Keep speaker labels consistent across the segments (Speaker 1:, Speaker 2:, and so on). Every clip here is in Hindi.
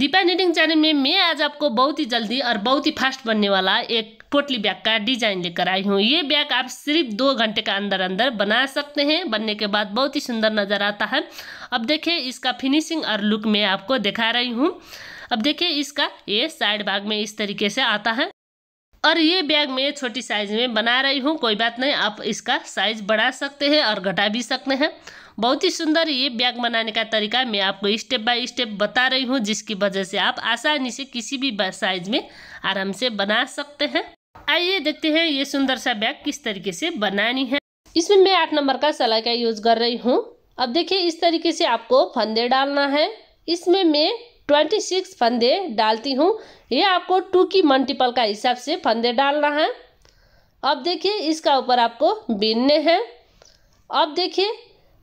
Speaker 1: दीपा निटिंग चैनल में मैं आज आपको बहुत ही जल्दी और बहुत ही फास्ट बनने वाला एक पोटली बैग का डिजाइन लेकर आई हूँ ये बैग आप सिर्फ दो घंटे का अंदर अंदर बना सकते हैं बनने के बाद बहुत ही सुंदर नज़र आता है अब देखिए इसका फिनिशिंग और लुक मैं आपको दिखा रही हूँ अब देखिए इसका ये साइड भाग में इस तरीके से आता है और ये बैग मैं छोटी साइज़ में बना रही हूँ कोई बात नहीं आप इसका साइज़ बढ़ा सकते हैं और घटा भी सकते हैं बहुत ही सुंदर ये बैग बनाने का तरीका मैं आपको स्टेप बाय स्टेप बता रही हूँ जिसकी वजह से आप आसानी से किसी भी साइज में आराम से बना सकते हैं आइए देखते हैं ये सुंदर सा बैग किस तरीके से बनानी है इसमें मैं आठ नंबर का सलाई का यूज़ कर रही हूँ अब देखिए इस तरीके से आपको फंदे डालना है इसमें मैं ट्वेंटी सिक्स फंदे डालती हूँ ये आपको टू की मल्टीपल का हिसाब से फंदे डालना है अब देखिए इसका ऊपर आपको बीनने हैं अब देखिए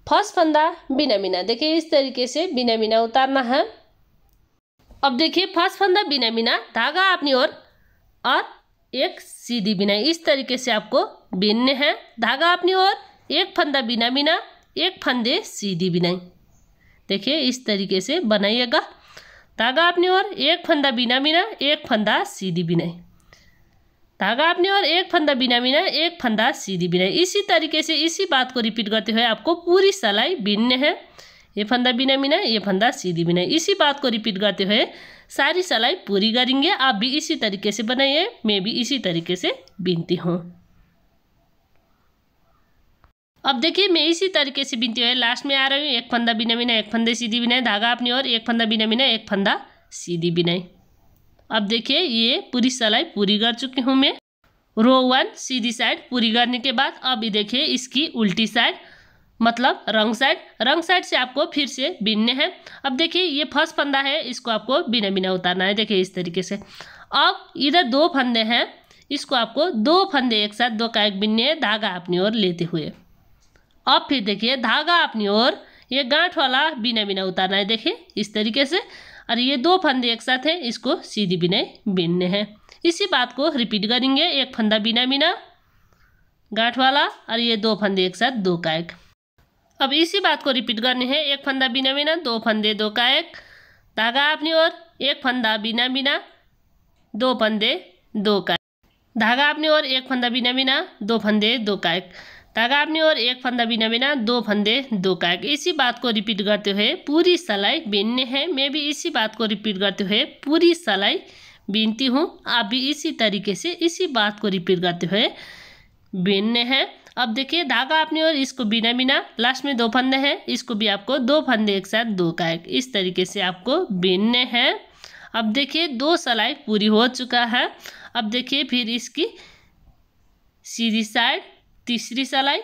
Speaker 1: फर्स्ट फंदा बिना बिना देखिए इस तरीके से बिना बिना उतारना है अब देखिए फर्स्ट फंदा बिना बिना धागा अपनी ओर और, एक सीधी बिना इस तरीके से आपको बिनने हैं धागा अपनी ओर एक फंदा बिना बिना एक फंदे सीधी बिनाई देखिए इस तरीके से बनाइएगा धागा अपनी ओर एक फंदा बिना बिना एक फंदा सीधी बिनाई धागा आपने और एक फंदा बिना बिना एक फंदा सीधी बिना इसी तरीके से इसी बात को रिपीट करते हुए आपको पूरी सलाई बिनने है ये फंदा बिना बिना ये फंदा सीधी बिना इसी बात को रिपीट करते हुए सारी सलाई पूरी करेंगे आप भी इसी तरीके से बनाइए मैं भी इसी तरीके से बीनती हूँ अब देखिए मैं इसी तरीके से बिनती हुए लास्ट में आ रही हूँ एक फंदा बिना बिना एक फंदे सीधी बिनाई धागा अपनी और एक फंदा बिना बिना एक फंदा सीधी बिनाई अब देखिए ये पूरी सलाई पूरी कर चुकी हूँ मैं रो वन सीधी साइड पूरी करने के बाद अब देखिए इसकी उल्टी साइड मतलब रंग साइड रंग साइड से आपको फिर से बिनने हैं अब देखिए ये फर्स्ट फंदा है इसको आपको बिना बिना उतारना है देखिए इस तरीके से अब इधर दो फंदे हैं इसको आपको दो फंदे एक साथ दो का एक बिनने धागा अपनी ओर लेते हुए अब फिर देखिए धागा अपनी ओर ये गांठ वाला बिना बिना उतारना है देखिए इस तरीके से और ये दो फंदे एक साथ हैं इसको सीधी बिना बीनने हैं इसी बात को रिपीट करेंगे एक फंदा बिना बिना गांठ वाला और ये दो फंदे एक साथ दो का एक अब इसी बात को रिपीट करने हैं एक फंदा बिना बिना दो फंदे दो का एक धागा अपनी ओर एक फंदा बिना बिना दो फंदे दो का धागा अपनी ओर एक फंदा बिना बिना दो फंदे दो का एक धागा अपनी और एक फंदा बिना बिना दो फंदे दो कायक इसी बात को रिपीट करते हुए पूरी सलाई बिनने हैं मैं भी इसी बात को रिपीट करते हुए पूरी सलाई बीनती हूँ आप भी इसी तरीके से इसी बात को रिपीट करते हुए बीनने हैं अब देखिए धागा आपने और इसको बिना बिना लास्ट में दो फंदे हैं इसको भी आपको दो फंदे एक साथ दो एक इस तरीके से आपको बीनने हैं अब देखिए दो सलाई पूरी हो चुका है अब देखिए फिर इसकी सीधी साइड तीसरी सलाई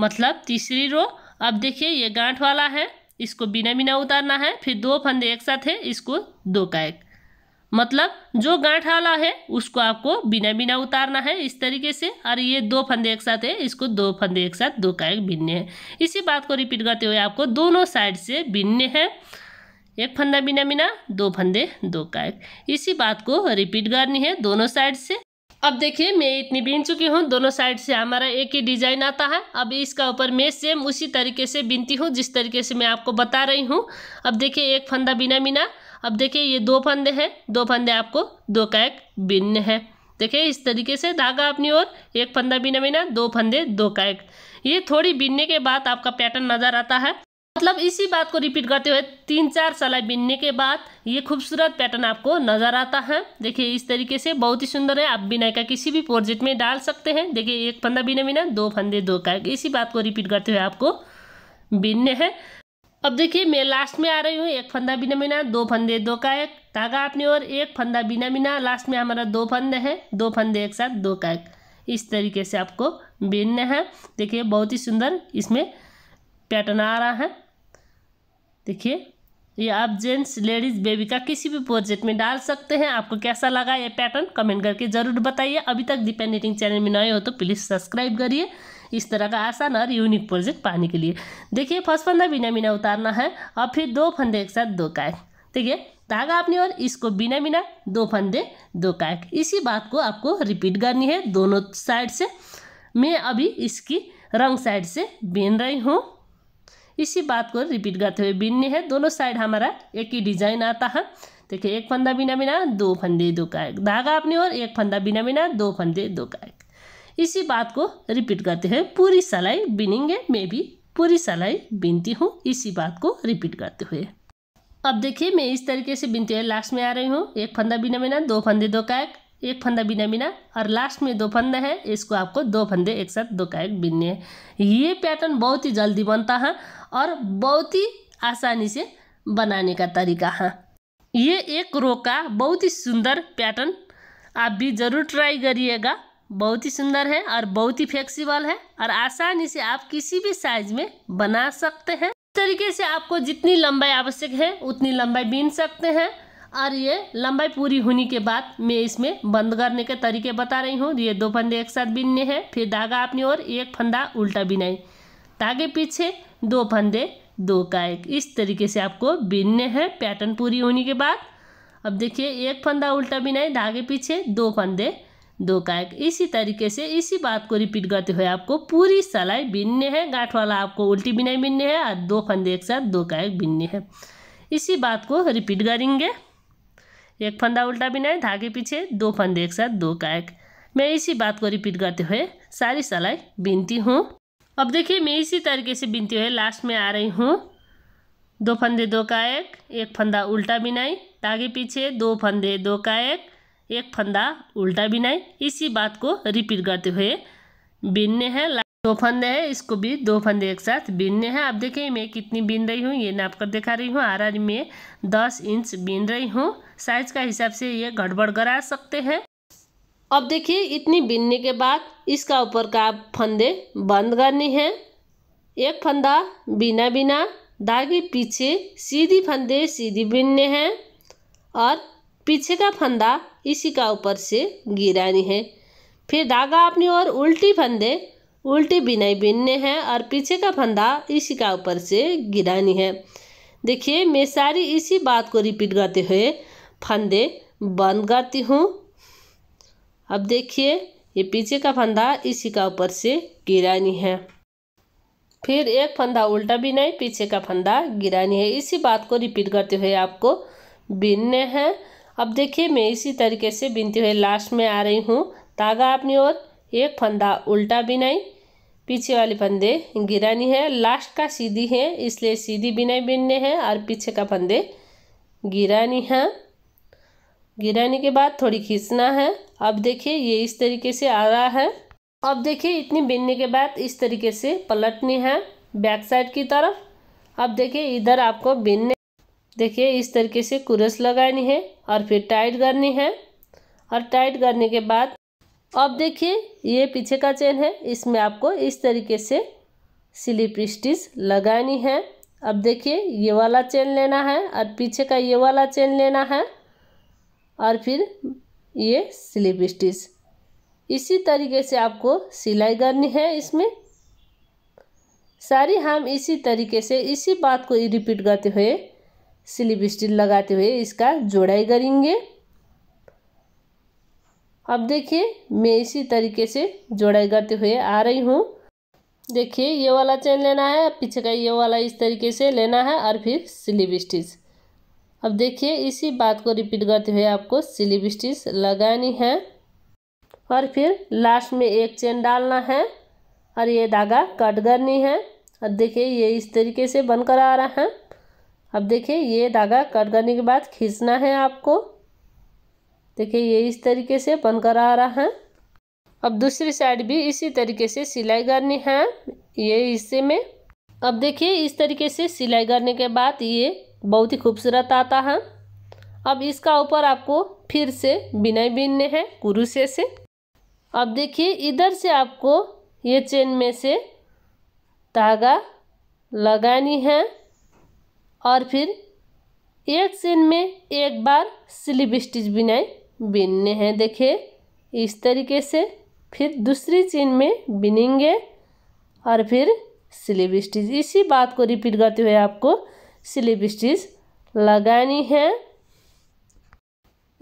Speaker 1: मतलब तीसरी रो अब देखिए ये गांठ वाला है इसको बिना बिना उतारना है फिर दो फंदे एक साथ है इसको दो का एक मतलब जो गांठ वाला है उसको आपको बिना बिना उतारना है इस तरीके से और ये दो फंदे एक साथ है इसको दो फंदे एक साथ दो का एक बिनने हैं इसी बात को रिपीट करते हुए आपको दोनों साइड से बिनने हैं एक फंदा बिना बिना दो फंदे दो का एक इसी बात को रिपीट करनी है दोनों साइड से अब देखिए मैं इतनी बीन चुकी हूँ दोनों साइड से हमारा एक ही डिज़ाइन आता है अब इसका ऊपर मैं सेम उसी तरीके से बिनती हूँ जिस तरीके से मैं आपको बता रही हूँ अब देखिए एक फंदा बिना बिना अब देखिए ये दो फंदे हैं दो फंदे आपको दो का एक बिनने हैं देखिए इस तरीके से धागा अपनी ओर एक फंदा बिना बिना दो फंदे दो का एक ये थोड़ी बिनने के बाद आपका पैटर्न नज़र आता है मतलब इसी बात को रिपीट करते हुए तीन चार सलाई बिनने के बाद ये खूबसूरत पैटर्न आपको नज़र आता है देखिए इस तरीके से बहुत ही सुंदर है आप बिनाई का किसी भी प्रोजेक्ट में डाल सकते हैं देखिए एक फंदा बिना बिना दो फंदे दो का इसी बात को रिपीट करते हुए आपको बिनने हैं अब देखिए मैं लास्ट में आ रही हूँ एक फंदा बिना बिना दो फंदे दो का एक धागा आपने और एक फंदा बिना बिना लास्ट में हमारा दो फंदे हैं दो फंदे एक साथ दो का एक इस तरीके से आपको बिनने है देखिए बहुत ही सुंदर इसमें पैटर्न आ रहा है देखिए ये आप जेंट्स लेडीज़ बेबी का किसी भी प्रोजेक्ट में डाल सकते हैं आपको कैसा लगा ये पैटर्न कमेंट करके ज़रूर बताइए अभी तक नेटिंग चैनल में नए हो तो प्लीज़ सब्सक्राइब करिए इस तरह का आसान और यूनिक प्रोजेक्ट पाने के लिए देखिए फर्स्ट फंदा बिना बिना उतारना है और फिर दो फंदे एक साथ दो कायक ठीक है धागा अपनी और इसको बिना बिना दो फंदे दो कायक इसी बात को आपको रिपीट करनी है दोनों साइड से मैं अभी इसकी रंग साइड से बीन रही हूँ इसी बात को रिपीट करते हुए बिनने हैं दोनों साइड हमारा एक ही डिजाइन आता है देखिए एक फंदा बिना बिना दो फंदे दो का एक धागा अपनी और एक फंदा बिना बिना दो फंदे दो का एक इसी बात को रिपीट करते हुए पूरी सलाई बिनेंगे मैं भी पूरी सलाई बिनती हूँ इसी बात को रिपीट करते हुए अब देखिए मैं इस तरीके से बिनती हुए लास्ट में आ रही हूँ एक फंदा बिना बिना दो फंदे दो का एक एक फंदा बिना बिना और लास्ट में दो फंदा है इसको आपको दो फंदे एक साथ दो का एक बिनने ये पैटर्न बहुत ही जल्दी बनता है और बहुत ही आसानी से बनाने का तरीका है ये एक रो का बहुत ही सुंदर पैटर्न आप भी ज़रूर ट्राई करिएगा बहुत ही सुंदर है और बहुत ही फ्लेक्सिबल है और आसानी से आप किसी भी साइज में बना सकते हैं इस तरीके से आपको जितनी लंबाई आवश्यक है उतनी लंबाई बीन सकते हैं और ये लंबाई पूरी होने के बाद मैं इसमें बंद करने के तरीके बता रही हूँ ये दो फंदे एक साथ बिनने हैं फिर धागा अपनी और एक फंदा उल्टा बिनाई धागे पीछे दो फंदे दो का एक इस तरीके से आपको बिनने हैं पैटर्न पूरी होने के बाद अब देखिए एक फंदा उल्टा बिनाई धागे पीछे दो फंदे दो का एक इसी तरीके से इसी बात को रिपीट करते हुए आपको पूरी सलाई बिनने हैं गांठ वाला आपको उल्टी बिनाई बिनने हैं और दो फंदे एक साथ दो का एक बिनने हैं इसी बात को रिपीट करेंगे एक फंदा उल्टा बिनाए धागे पीछे दो फंदे एक साथ दो एक मैं इसी बात को रिपीट करते हुए सारी सलाई बिनती हूँ अब देखिए मैं इसी तरीके से बीनती हुए लास्ट में आ रही हूँ दो फंदे दो कायक एक फंदा उल्टा बिनाई धागे पीछे दो फंदे दो कायक एक फंदा उल्टा बिनाई इसी बात को रिपीट करते हुए बीनने हैं तो फंदे है इसको भी दो फंदे एक साथ बीनने हैं आप देखिए मैं कितनी बीन रही हूँ ये नाप कर दिखा रही हूँ आराज में दस इंच बीन रही हूँ साइज का हिसाब से ये गड़बड़ करा सकते हैं अब देखिए इतनी बीनने के बाद इसका ऊपर का आप फंदे बंद करनी है एक फंदा बिना बिना धागे पीछे सीधी फंदे सीधी बीनने हैं और पीछे का फंदा इसी का ऊपर से गिरानी है फिर धागा अपनी और उल्टी फंदे उल्टी बिनाई बिनने हैं और पीछे का फंदा इसी का ऊपर से गिरानी है देखिए मैं सारी इसी बात को रिपीट करते हुए फंदे बंद करती हूँ अब देखिए ये पीछे का फंदा इसी का ऊपर से गिरानी है फिर एक फंदा उल्टा बिनाई पीछे का फंदा गिरानी है इसी बात को रिपीट करते हुए आपको बिनने हैं अब देखिए मैं इसी तरीके से बिनते हुए लास्ट में आ रही हूँ तागा अपनी ओर एक फंदा उल्टा बिनाई पीछे वाले फंदे गिरानी है लास्ट का सीधी है इसलिए सीधी बिना बिनने हैं और पीछे का फंदे गिरानी है गिराने के बाद थोड़ी खींचना है अब देखिए ये इस तरीके से आ रहा है अब देखिए इतनी बिनने के बाद इस तरीके से पलटनी है बैक साइड की तरफ अब देखिए इधर आपको बिनने देखिए इस तरीके से कुरस लगानी है और फिर टाइट करनी है और टाइट करने के बाद अब देखिए ये पीछे का चेन है इसमें आपको इस तरीके से स्लिप स्टिच लगानी है अब देखिए ये वाला चेन लेना है और पीछे का ये वाला चेन लेना है और फिर ये स्लिप स्टिच इसी तरीके से आपको सिलाई करनी है इसमें सारी हम इसी तरीके से इसी बात को रिपीट करते हुए स्लिप स्टिच लगाते हुए इसका जोड़ाई करेंगे अब देखिए मैं इसी तरीके से जोड़ाई करते हुए आ रही हूँ देखिए ये वाला चेन लेना है पीछे का ये वाला इस तरीके से लेना है और फिर स्लीव स्टिच अब देखिए इसी बात को रिपीट करते हुए आपको स्लीव स्टिच लगानी है और फिर लास्ट में एक चेन डालना है और ये धागा कट करनी है और देखिए ये इस तरीके से बनकर आ रहा है अब देखिए ये धागा कट करने के बाद खींचना है आपको देखिए ये इस तरीके से बनकर आ रहा है अब दूसरी साइड भी इसी तरीके से सिलाई करनी है ये हिस्से में अब देखिए इस तरीके से सिलाई करने के बाद ये बहुत ही खूबसूरत आता है अब इसका ऊपर आपको फिर से बिनाई बीनने हैं कुरुसे से अब देखिए इधर से आपको ये चेन में से धागा लगानी है और फिर एक चेन में एक बार स्लिप स्टिच बिनाई बिनने हैं देखे इस तरीके से फिर दूसरी चेन में बिनेंगे और फिर स्लिप स्टिच इसी बात को रिपीट करते हुए आपको स्लिप स्टिच लगानी है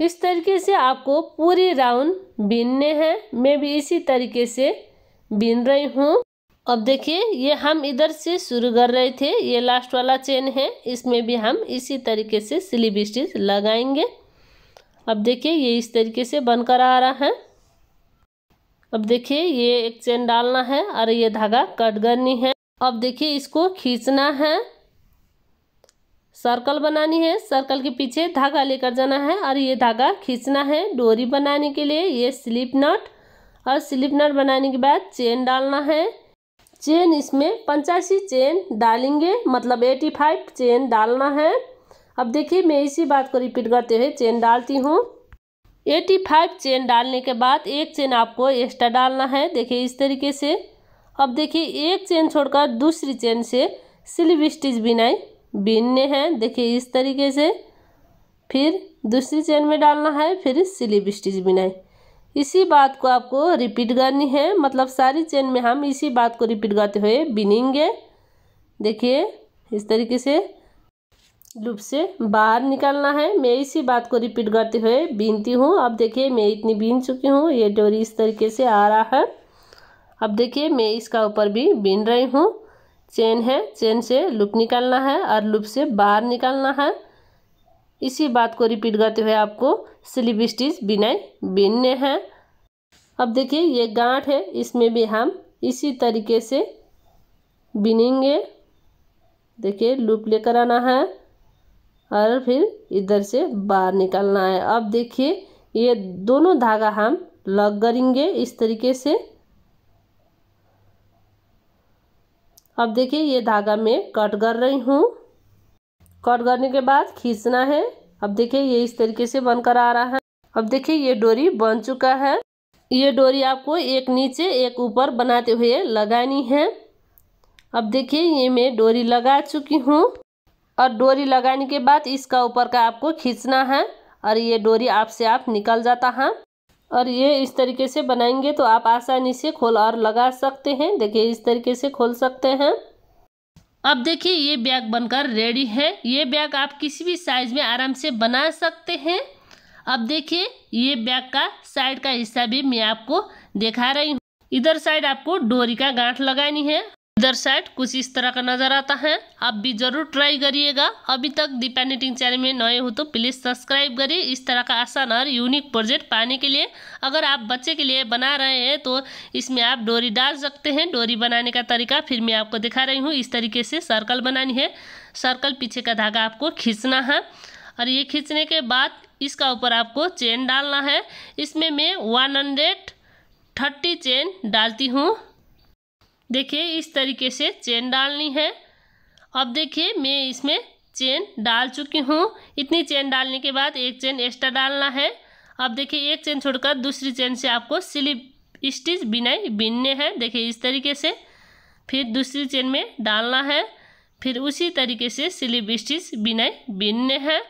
Speaker 1: इस तरीके से आपको पूरी राउंड बिनने हैं मैं भी इसी तरीके से बिन रही हूँ अब देखिए ये हम इधर से शुरू कर रहे थे ये लास्ट वाला चेन है इसमें भी हम इसी तरीके से स्लिप स्टिच लगाएंगे अब देखिए ये इस तरीके से बनकर आ रहा है अब देखिए ये एक चेन डालना है और ये धागा कट करनी है अब देखिए इसको खींचना है सर्कल बनानी है सर्कल के पीछे धागा लेकर जाना है और ये धागा खींचना है डोरी बनाने के लिए ये स्लिप नट और स्लिप नट बनाने के बाद चेन डालना है चेन इसमें पंचासी चेन डालेंगे मतलब एटी फाइव चेन डालना है अब देखिए मैं इसी बात को रिपीट करते हुए चेन डालती हूँ एटी फाइव चेन डालने के बाद एक चेन आपको एक्स्ट्रा डालना है देखिए इस तरीके से अब देखिए एक चेन छोड़कर दूसरी चेन से स्लिप स्टिच बिनाई बीनने हैं देखिए इस तरीके से फिर दूसरी चेन में डालना है फिर स्लिप स्टिच बिनाई इसी बात को आपको रिपीट करनी है मतलब सारी चेन में हम इसी बात को रिपीट करते हुए बिनेंगे देखिए इस तरीके से लूप से बाहर निकालना है मैं इसी बात को रिपीट करते हुए बीनती हूँ अब देखिए मैं इतनी बीन चुकी हूँ ये डोरी इस तरीके से आ रहा है अब देखिए मैं इसका ऊपर भी बीन रही हूँ चेन है चेन से लूप निकालना है और लूप से बाहर निकालना है इसी बात को रिपीट करते हुए आपको स्लिप स्टिच बिनाई बीनने हैं अब देखिए ये गांठ है इसमें भी हम इसी तरीके से बिनेंगे देखिए लूप लेकर आना है और फिर इधर से बाहर निकालना है अब देखिए ये दोनों धागा हम लग करेंगे इस तरीके से अब देखिए ये धागा मैं कट कर रही हूँ कट करने के बाद खींचना है अब देखिए ये इस तरीके से बनकर आ रहा है अब देखिए ये डोरी बन चुका है ये डोरी आपको एक नीचे एक ऊपर बनाते हुए लगानी है अब देखिए ये मैं डोरी लगा चुकी हूँ और डोरी लगाने के बाद इसका ऊपर का आपको खींचना है और ये डोरी आपसे आप निकल जाता है और ये इस तरीके से बनाएंगे तो आप आसानी से खोल और लगा सकते हैं देखिए इस तरीके से खोल सकते हैं अब देखिए ये बैग बनकर रेडी है ये बैग आप किसी भी साइज में आराम से बना सकते हैं अब देखिए ये बैग का साइड का हिस्सा भी मैं आपको दिखा रही हूँ इधर साइड आपको डोरी का गांठ लगानी है इधर साइड कुछ इस तरह का नज़र आता है आप भी ज़रूर ट्राई करिएगा अभी तक दीपा निटिंग चैनल में नए हो तो प्लीज़ सब्सक्राइब करिए इस तरह का आसान और यूनिक प्रोजेक्ट पाने के लिए अगर आप बच्चे के लिए बना रहे हैं तो इसमें आप डोरी डाल सकते हैं डोरी बनाने का तरीका फिर मैं आपको दिखा रही हूँ इस तरीके से सर्कल बनानी है सर्कल पीछे का धागा आपको खींचना है और ये खींचने के बाद इसका ऊपर आपको चेन डालना है इसमें मैं वन हंड्रेड थर्टी चेन डालती हूँ देखिए इस तरीके से चेन डालनी है अब देखिए मैं इसमें चेन डाल चुकी हूँ इतनी चेन डालने के बाद एक चेन एक्स्ट्रा डालना है अब देखिए एक चेन छोड़कर दूसरी चेन से आपको स्लिप स्टिच बिनाई बिनने हैं देखिए इस तरीके से फिर दूसरी चेन में डालना है फिर उसी तरीके से स्लिप स्टिच बिनाई बिनने हैं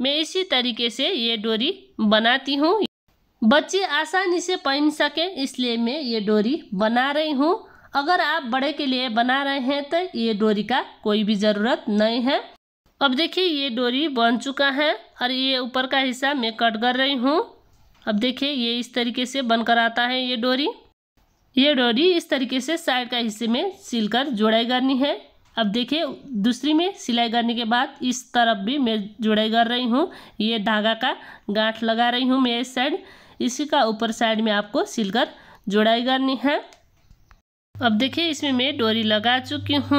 Speaker 1: मैं इसी तरीके से ये डोरी बनाती हूँ बच्चे आसानी से पहन सके इसलिए मैं ये डोरी बना रही हूँ अगर आप बड़े के लिए बना रहे हैं तो ये डोरी का कोई भी ज़रूरत नहीं है अब देखिए ये डोरी बन चुका है और ये ऊपर का हिस्सा मैं कट कर रही हूँ अब देखिए ये इस तरीके से बनकर आता है ये डोरी ये डोरी इस तरीके से साइड का हिस्से में सिलकर जोड़ाई करनी है अब देखिए दूसरी में सिलाई करने के बाद इस तरफ भी मैं जुड़ाई कर रही हूँ ये धागा का गांठ लगा रही हूँ मैं इस साइड इसी का ऊपर साइड में आपको सिलकर जुड़ाई करनी है अब देखिए इसमें मैं डोरी लगा चुकी हूँ